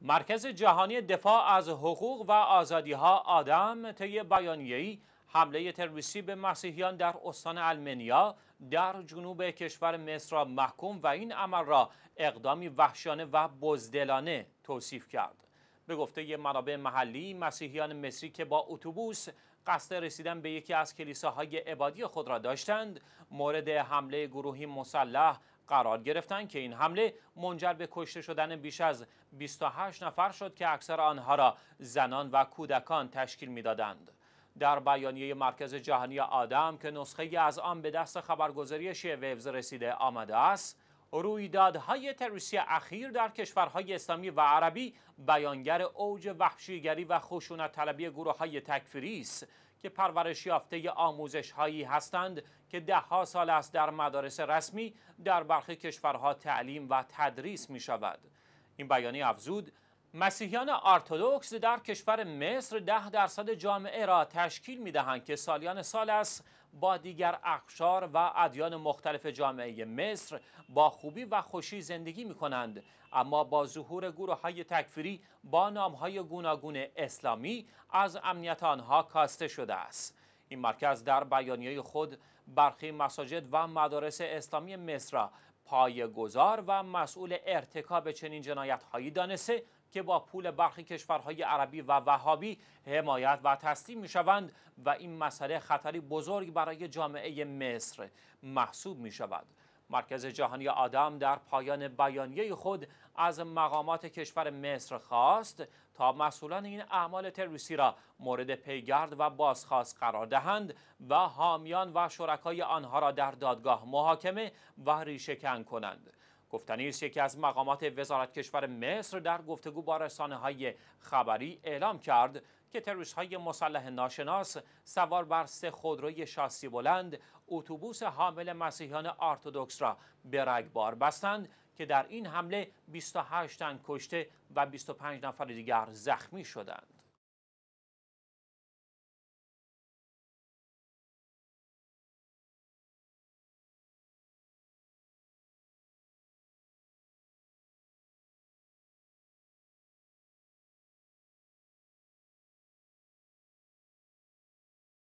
مرکز جهانی دفاع از حقوق و آزادی ها آدم طی بیانیه‌ای حمله تروریستی به مسیحیان در استان المنیا در جنوب کشور مصر را محکوم و این عمل را اقدامی وحشانه و بزدلانه توصیف کرد. به گفته منابع محلی مسیحیان مصری که با اتوبوس قصد رسیدن به یکی از کلیساهای عبادی خود را داشتند مورد حمله گروهی مسلح قرار گرفتند که این حمله منجر به کشته شدن بیش از 28 نفر شد که اکثر آنها را زنان و کودکان تشکیل میدادند. در بیانیه مرکز جهانی آدم که نسخه از آن به دست خبرگزاری شیوز رسیده آمده است رویدادهای تروریستی اخیر در کشورهای اسلامی و عربی بیانگر اوج وحشیگری و خشونت طلبی گروه های تکفیری است که پرورش یافته آموزش هایی هستند که دهها سال است در مدارس رسمی در برخی کشورها تعلیم و تدریس می شود این بیانیه افزود مسیحیان ارتدوکس در کشور مصر ده درصد جامعه را تشکیل می دهند که سالیان سال است با دیگر اقشار و ادیان مختلف جامعه مصر با خوبی و خوشی زندگی می کنند اما با ظهور گروه های تکفیری با نام های گوناگون اسلامی از امنیت آنها کاسته شده است این مرکز در بیانیه خود برخی مساجد و مدارس اسلامی مصر را گذار و مسئول ارتکاب چنین هایی دانسته که با پول برخی کشورهای عربی و وهابی حمایت و تسلیم شوند و این مسئله خطری بزرگ برای جامعه مصر محسوب شود. مرکز جهانی آدم در پایان بیانیه خود از مقامات کشور مصر خواست تا مسئولان این اعمال تروریستی را مورد پیگرد و بازخواست قرار دهند و حامیان و شرکای آنها را در دادگاه محاکمه و ریشهکن کنند گفتنی است یکی از مقامات وزارت کشور مصر در گفتگو با رسانه های خبری اعلام کرد که تروریست های مسلح ناشناس سوار بر سه خودروی شاسی بلند اتوبوس حامل مسیحیان ارتودکس را به رگبار بستند که در این حمله 28 تن کشته و 25 نفر دیگر زخمی شدند.